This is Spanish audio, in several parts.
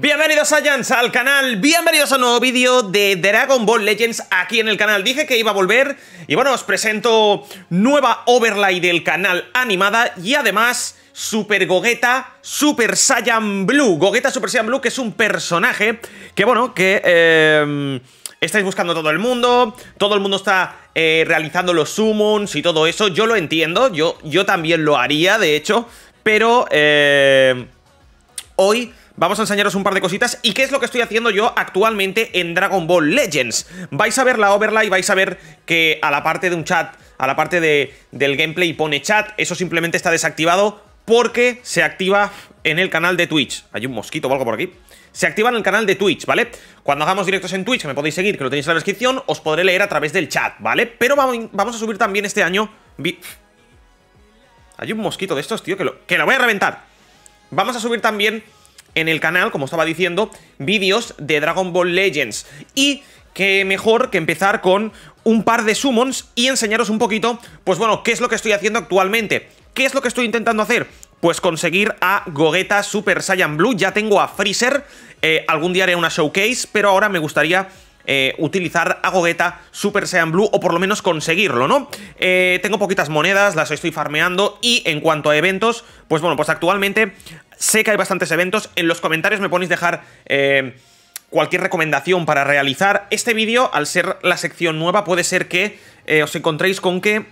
Bienvenidos a al canal, bienvenidos a un nuevo vídeo de Dragon Ball Legends aquí en el canal. Dije que iba a volver y bueno, os presento nueva overlay del canal animada y además Super Gogeta Super Saiyan Blue. Gogeta Super Saiyan Blue que es un personaje que bueno, que... Em, estáis buscando todo el mundo, todo el mundo está eh, realizando los summons y todo eso, yo lo entiendo, yo, yo también lo haría, de hecho, pero em, hoy vamos a enseñaros un par de cositas y qué es lo que estoy haciendo yo actualmente en Dragon Ball Legends. Vais a ver la overlay, vais a ver que a la parte de un chat, a la parte de, del gameplay pone chat, eso simplemente está desactivado porque se activa en el canal de Twitch. Hay un mosquito o algo por aquí. Se activa en el canal de Twitch, ¿vale? Cuando hagamos directos en Twitch, que me podéis seguir, que lo tenéis en la descripción, os podré leer a través del chat, ¿vale? Pero vamos a subir también este año... Hay un mosquito de estos, tío, que que lo voy a reventar. Vamos a subir también en el canal, como estaba diciendo, vídeos de Dragon Ball Legends. Y qué mejor que empezar con un par de summons y enseñaros un poquito, pues bueno, qué es lo que estoy haciendo actualmente. ¿Qué es lo que estoy intentando hacer? Pues conseguir a Gogeta Super Saiyan Blue. Ya tengo a Freezer. Eh, algún día haré una showcase, pero ahora me gustaría eh, utilizar a Super sean Blue o por lo menos conseguirlo, ¿no? Eh, tengo poquitas monedas, las estoy farmeando y en cuanto a eventos, pues bueno, pues actualmente sé que hay bastantes eventos. En los comentarios me ponéis dejar... Eh, cualquier recomendación para realizar este vídeo, al ser la sección nueva, puede ser que os encontréis con que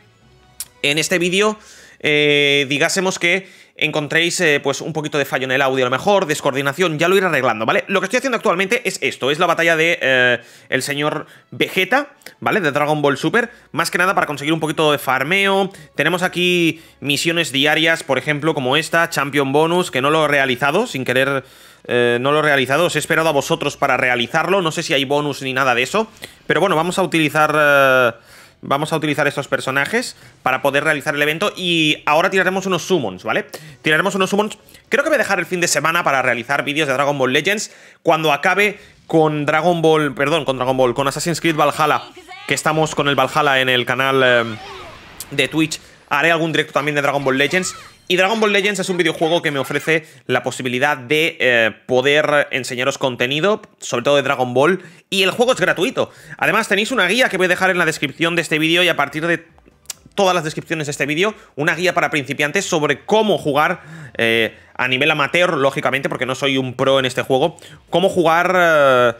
en este vídeo digásemos que encontréis eh, pues un poquito de fallo en el audio a lo mejor, descoordinación, ya lo iré arreglando, ¿vale? Lo que estoy haciendo actualmente es esto, es la batalla de eh, el señor Vegeta, ¿vale? De Dragon Ball Super, más que nada para conseguir un poquito de farmeo. Tenemos aquí misiones diarias, por ejemplo, como esta, Champion Bonus, que no lo he realizado sin querer... Eh, no lo he realizado, os he esperado a vosotros para realizarlo, no sé si hay bonus ni nada de eso, pero bueno, vamos a utilizar Vamos a utilizar estos personajes para poder realizar el evento y ahora tiraremos unos summons, ¿vale? Tiraremos unos summons, creo que voy a dejar el fin de semana para realizar vídeos de Dragon Ball Legends cuando acabe con Dragon Ball, perdón, con Dragon Ball, con Assassin's Creed Valhalla, que estamos con el Valhalla en el canal eh, de Twitch. Haré algún directo también de Dragon Ball Legends y Dragon Ball Legends es un videojuego que me ofrece la posibilidad de eh, poder enseñaros contenido, sobre todo de Dragon Ball, y el juego es gratuito. Además, tenéis una guía que voy a dejar en la descripción de este vídeo y a partir de todas las descripciones de este vídeo, una guía para principiantes sobre cómo jugar eh, a nivel amateur, lógicamente, porque no soy un pro en este juego, cómo jugar... Eh,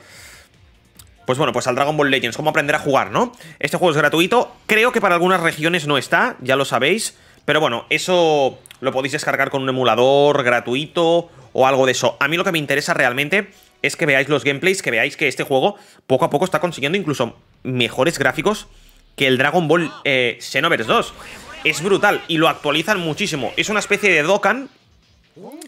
pues bueno, pues al Dragon Ball Legends, cómo aprender a jugar, ¿no? Este juego es gratuito, creo que para algunas regiones no está, ya lo sabéis, pero bueno, eso lo podéis descargar con un emulador gratuito o algo de eso. A mí lo que me interesa realmente es que veáis los gameplays, que veáis que este juego poco a poco está consiguiendo incluso mejores gráficos que el Dragon Ball eh, Xenoverse 2. Es brutal y lo actualizan muchísimo. Es una especie de Dokkan,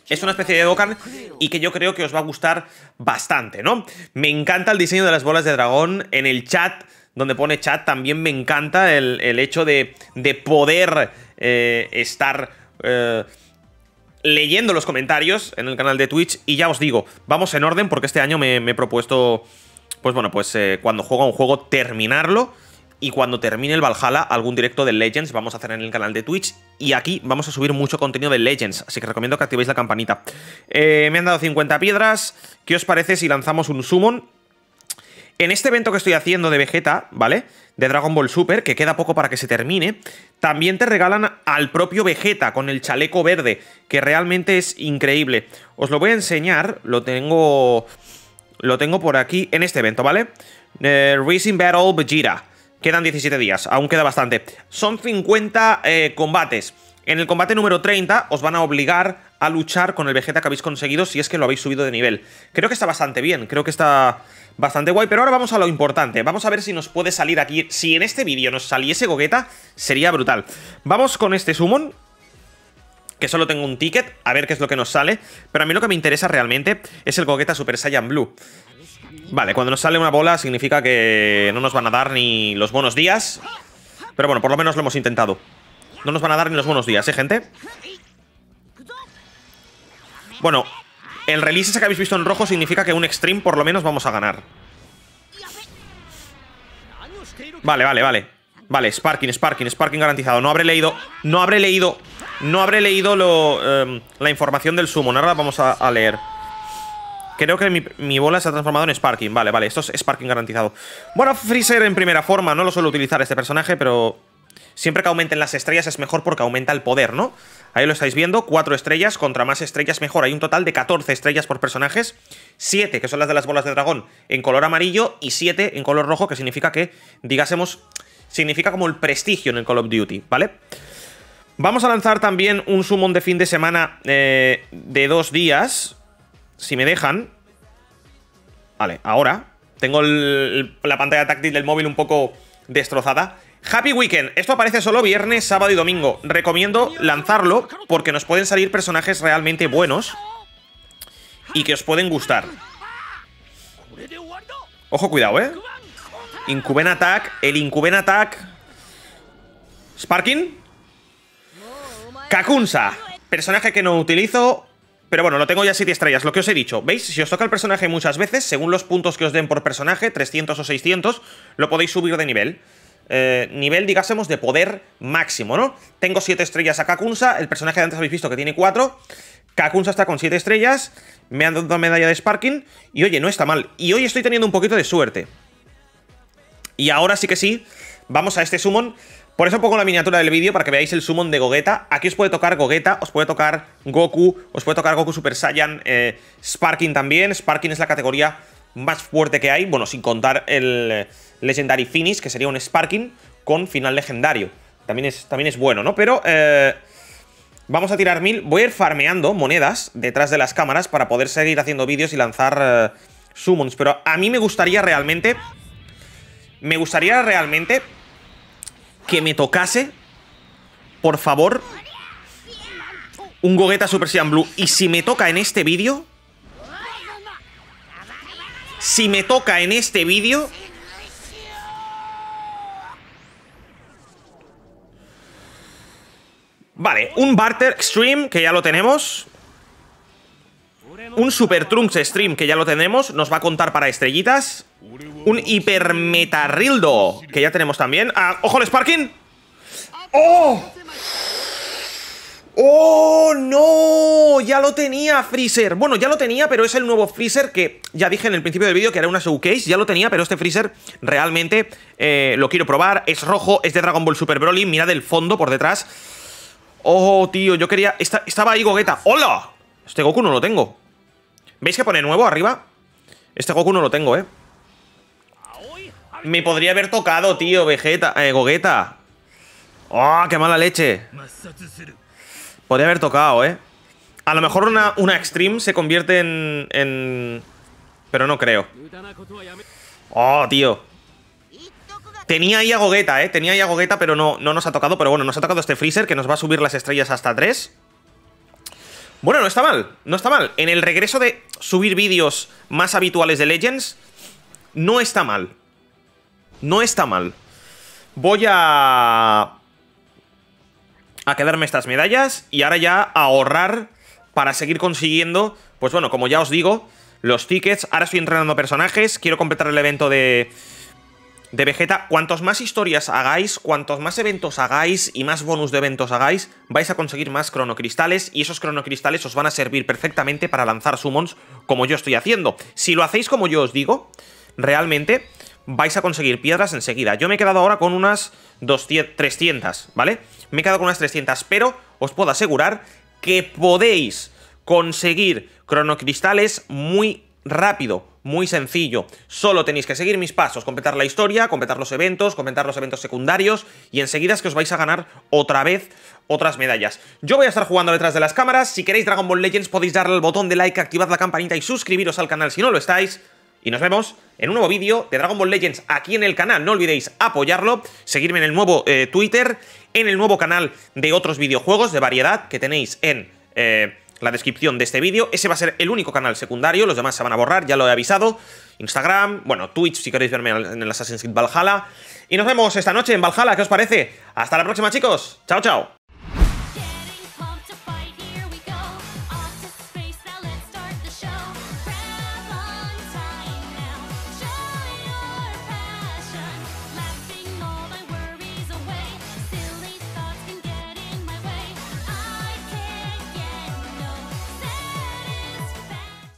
es una especie de Dokkan y que yo creo que os va a gustar bastante, ¿no? Me encanta el diseño de las bolas de dragón en el chat, donde pone chat, también me encanta el, hecho de, de poder eh, estar eh, leyendo los comentarios en el canal de Twitch. Y ya os digo, vamos en orden porque este año me, he propuesto, pues bueno, pues eh, cuando juego a un juego terminarlo. Y cuando termine el Valhalla, algún directo de Legends vamos a hacer en el canal de Twitch. Y aquí vamos a subir mucho contenido de Legends, así que recomiendo que activéis la campanita. me han dado 50 piedras. ¿Qué os parece si lanzamos un summon en este evento que estoy haciendo de Vegeta, ¿vale? De Dragon Ball Super, que queda poco para que se termine, también te regalan al propio Vegeta con el chaleco verde, que realmente es increíble. Os lo voy a enseñar, lo tengo... Lo tengo por aquí en este evento, ¿vale? Eh, Racing Battle Vegeta. Quedan 17 días, aún queda bastante. Son 50 eh, combates. En el combate número 30 os van a obligar a luchar con el Vegeta que habéis conseguido si es que lo habéis subido de nivel. Creo que está bastante bien, creo que está bastante guay, pero ahora vamos a lo importante. Vamos a ver si nos puede salir aquí, si en este vídeo nos saliese Gogeta, sería brutal. Vamos con este Summon, que solo tengo un ticket, a ver qué es lo que nos sale, pero a mí lo que me interesa realmente es el Gogeta Super Saiyan Blue. Vale, cuando nos sale una bola significa que no nos van a dar ni los buenos días, pero bueno, por lo menos lo hemos intentado. No nos van a dar ni los buenos días, ¿eh, gente? Bueno, el release ese que habéis visto en rojo significa que un extreme por lo menos vamos a ganar. Vale, vale, vale. Vale, Sparking, Sparking, Sparking garantizado. No habré leído, no habré leído, no habré leído lo, em, la información del sumo. Ahora la vamos a, leer. Creo que mi, mi, bola se ha transformado en Sparking. Vale, vale, esto es Sparking garantizado. Bueno, Freezer en primera forma. No lo suelo utilizar este personaje, pero Siempre que aumenten las estrellas es mejor porque aumenta el poder, ¿no? Ahí lo estáis viendo, cuatro estrellas, contra más estrellas mejor. Hay un total de 14 estrellas por personajes, 7 que son las de las bolas de dragón en color amarillo y 7 en color rojo, que significa que, digásemos, significa como el prestigio en el Call of Duty, ¿vale? Vamos a lanzar también un summon de fin de semana eh, de dos días, si me dejan. Vale, ahora tengo la pantalla táctil del móvil un poco destrozada. Happy Weekend. Esto aparece solo viernes, sábado y domingo. Recomiendo lanzarlo porque nos pueden salir personajes realmente buenos y que os pueden gustar. Ojo, cuidado, ¿eh? Incuben Attack. El Incuben Attack. Sparking. Kakunsa. Personaje que no utilizo. Pero bueno, lo tengo ya 7 estrellas, lo que os he dicho. ¿Veis? Si os toca el personaje muchas veces, según los puntos que os den por personaje, 300 o 600, lo podéis subir de nivel. Eh, nivel, digásemos, de poder máximo, ¿no? Tengo 7 estrellas a Kakunsa, el personaje de antes habéis visto que tiene 4. Kakunsa está con 7 estrellas, me han dado una medalla de Sparking y oye, no está mal. Y hoy estoy teniendo un poquito de suerte. Y ahora sí que sí, vamos a este summon. Por eso pongo la miniatura del vídeo para que veáis el summon de Gogeta. Aquí os puede tocar Gogeta, os puede tocar Goku, os puede tocar Goku Super Saiyan, eh, Sparking también. Sparking es la categoría más fuerte que hay, bueno, sin contar el Legendary Finish, que sería un Sparking con final legendario. También es, también es bueno, ¿no? Pero eh, vamos a tirar mil. Voy a ir farmeando monedas detrás de las cámaras para poder seguir haciendo vídeos y lanzar eh, summons. Pero a mí me gustaría realmente... Me gustaría realmente que me tocase, por favor, un Gogeta Super Saiyan Blue. Y si me toca en este vídeo si me toca en este vídeo... Vale, un Barter Extreme, que ya lo tenemos. Un Super Trunks Stream, que ya lo tenemos. Nos va a contar para estrellitas. Un Hiper Metarildo, que ya tenemos también. Ah, ¡Ojo al Sparking! ¡Oh! ¡Oh, no! Ya lo tenía Freezer. Bueno, ya lo tenía, pero es el nuevo Freezer que ya dije en el principio del vídeo que era una showcase. Ya lo tenía, pero este Freezer realmente eh, lo quiero probar. Es rojo, es de Dragon Ball Super Broly. Mirad el fondo por detrás. ¡Oh, tío! Yo quería... estaba ahí Gogeta. ¡Hola! Este Goku no lo tengo. ¿Veis que pone nuevo arriba? Este Goku no lo tengo, ¿eh? Me podría haber tocado, tío, Vegeta, eh, Gogeta. ¡Oh, qué mala leche! Podría haber tocado, ¿eh? A lo mejor una, una extreme se convierte en, Pero no creo. Oh, tío. Tenía ahí a Gogeta, ¿eh? Tenía ahí a Gogeta, pero no, no nos ha tocado. Pero bueno, nos ha tocado este Freezer, que nos va a subir las estrellas hasta 3. Bueno, no está mal, no está mal. En el regreso de subir vídeos más habituales de Legends, no está mal. No está mal. Voy a a quedarme estas medallas y ahora ya a ahorrar para seguir consiguiendo, pues bueno, como ya os digo, los tickets. Ahora estoy entrenando personajes, quiero completar el evento de, de Vegeta. Cuantos más historias hagáis, cuantos más eventos hagáis y más bonus de eventos hagáis, vais a conseguir más cronocristales y esos cronocristales os van a servir perfectamente para lanzar summons como yo estoy haciendo. Si lo hacéis como yo os digo, realmente vais a conseguir piedras enseguida. Yo me he quedado ahora con unas 300, ¿vale? Me he quedado con unas 300, pero os puedo asegurar que podéis conseguir cronocristales muy rápido, muy sencillo. Solo tenéis que seguir mis pasos, completar la historia, completar los eventos, completar los eventos secundarios y enseguida es que os vais a ganar otra vez otras medallas. Yo voy a estar jugando detrás de las cámaras. Si queréis Dragon Ball Legends podéis darle al botón de like, activar la campanita y suscribiros al canal si no lo estáis. Y nos vemos en un nuevo vídeo de Dragon Ball Legends aquí en el canal. No olvidéis apoyarlo, seguirme en el nuevo eh, Twitter, en el nuevo canal de otros videojuegos de variedad que tenéis en eh, la descripción de este vídeo. Ese va a ser el único canal secundario, los demás se van a borrar, ya lo he avisado. Instagram, bueno, Twitch si queréis verme en el Assassin's Creed Valhalla. Y nos vemos esta noche en Valhalla, ¿qué os parece? Hasta la próxima chicos, chao chao.